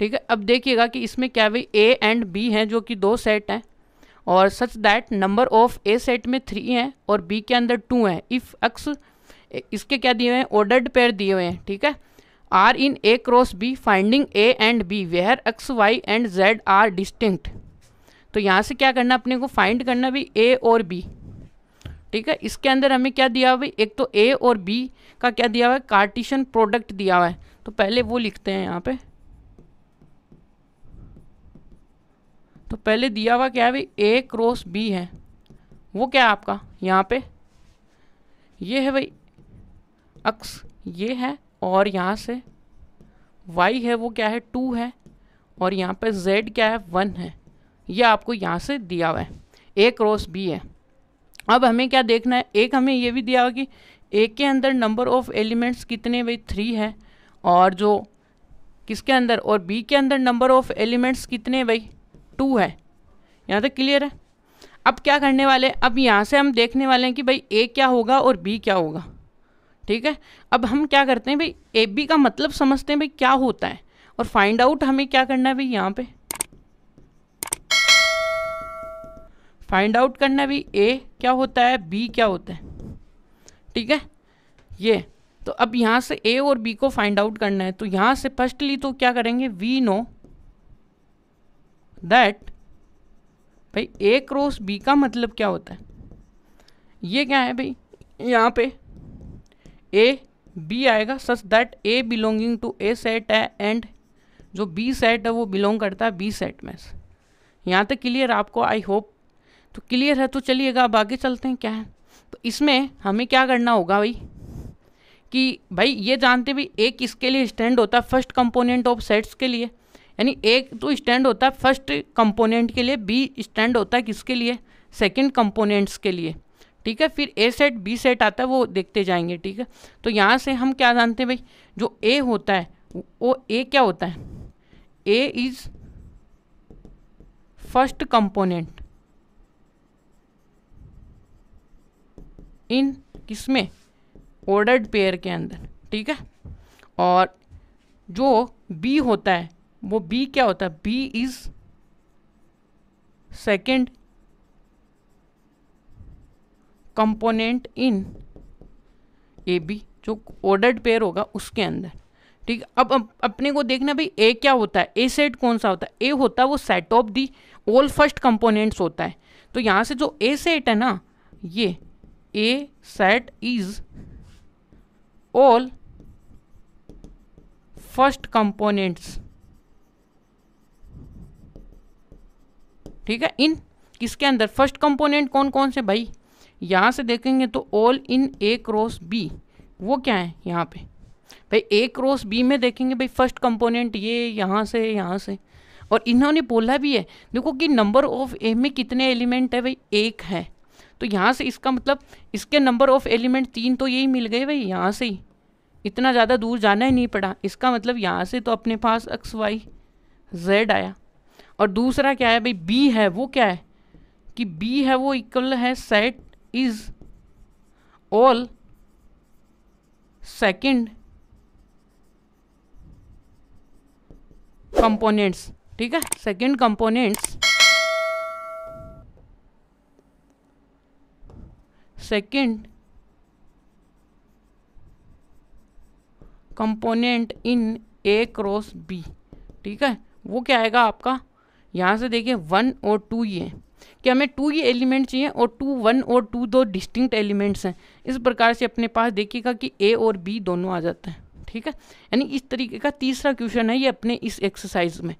ठीक है अब देखिएगा कि इसमें क्या भाई ए एंड बी हैं जो कि दो सेट हैं और such that number of A set में थ्री हैं और बी के अंदर टू हैं इफ़ एक्स इसके क्या दिए हुए हैं ऑर्डर्ड पेयर दिए हुए हैं ठीक है are in A cross B finding A and B where X Y and Z are distinct तो यहाँ से क्या करना अपने को फाइंड करना भी ए और बी ठीक है इसके अंदर हमें क्या दिया हुआ है एक तो ए और बी का क्या दिया हुआ है कार्टिशन प्रोडक्ट दिया हुआ है तो पहले वो लिखते हैं यहाँ पे तो पहले दिया हुआ क्या है भाई ए क्रॉस बी है वो क्या है आपका यहाँ पे ये है भाई अक्स ये है और यहाँ से वाई है वो क्या है टू है और यहाँ पे जेड क्या है वन है ये आपको यहाँ से दिया हुआ है ए क्रॉस बी है अब हमें क्या देखना है एक हमें ये भी दिया हुआ कि ए के अंदर नंबर ऑफ एलिमेंट्स कितने भाई थ्री है और जो किसके अंदर और बी के अंदर नंबर ऑफ एलिमेंट्स कितने भाई टू है यहाँ तक क्लियर है अब क्या करने वाले अब यहाँ से हम देखने वाले हैं कि भाई ए क्या होगा और बी क्या होगा ठीक है अब हम क्या करते हैं भाई ए बी का मतलब समझते हैं भाई क्या होता है और फाइंड आउट हमें क्या करना है भाई यहाँ पे फाइंड आउट करना है ए क्या होता है बी क्या होता है ठीक है ये तो अब यहाँ से ए और बी को फाइंड आउट करना है तो यहाँ से फर्स्टली तो क्या करेंगे वी नो दैट भाई ए क्रॉस बी का मतलब क्या होता है ये क्या है भाई यहाँ पे ए बी आएगा such that A belonging to A set है एंड जो बी सेट है वो बिलोंग करता है बी सेट में यहाँ तक क्लियर आपको आई होप तो क्लियर है तो चलिएगा अब आगे चलते हैं क्या है तो इसमें हमें क्या करना होगा भाई कि भाई ये जानते भी ए किसके लिए स्टैंड होता है फर्स्ट कंपोनेंट ऑफ सेट्स के लिए यानी एक तो स्टैंड होता है फर्स्ट कंपोनेंट के लिए बी स्टैंड होता है किसके लिए सेकंड कंपोनेंट्स के लिए ठीक है फिर ए सेट बी सेट आता है वो देखते जाएंगे ठीक है तो यहाँ से हम क्या जानते हैं भाई जो ए होता है वो ए क्या होता है A is first component in किसमें ऑर्डर्ड पेयर के अंदर ठीक है और जो बी होता है वो बी क्या होता है B is second component in A B जो ऑर्डर्ड पेयर होगा उसके अंदर ठीक अब, अब अपने को देखना भाई ए क्या होता है ए सेट कौन सा होता है ए होता है वो set of the all first components होता है तो यहाँ से जो ए सेट है ना ये A set is all first components ठीक है इन किसके अंदर फर्स्ट कंपोनेंट कौन कौन से भाई यहाँ से देखेंगे तो all in A cross B वो क्या है यहाँ पे भाई ए क्रॉस बी में देखेंगे भाई फर्स्ट कंपोनेंट ये यहाँ से यहाँ से और इन्होंने बोला भी है देखो कि नंबर ऑफ ए में कितने एलिमेंट है भाई एक है तो यहाँ से इसका मतलब इसके नंबर ऑफ एलिमेंट तीन तो यही मिल गए भाई यहाँ से ही इतना ज़्यादा दूर जाना ही नहीं पड़ा इसका मतलब यहाँ से तो अपने पास एक्स वाई जेड आया और दूसरा क्या है भाई बी है वो क्या है कि बी है वो इक्वल है set is all second components ठीक है second components second component in A cross B ठीक है वो क्या आएगा आपका यहाँ से देखिए वन और टू ये कि हमें टू ये एलिमेंट चाहिए और टू वन और टू दो डिस्टिंक्ट एलिमेंट्स हैं इस प्रकार से अपने पास देखिएगा कि ए और बी दोनों आ जाते हैं ठीक है यानी इस तरीके का तीसरा क्वेश्चन है ये अपने इस एक्सरसाइज में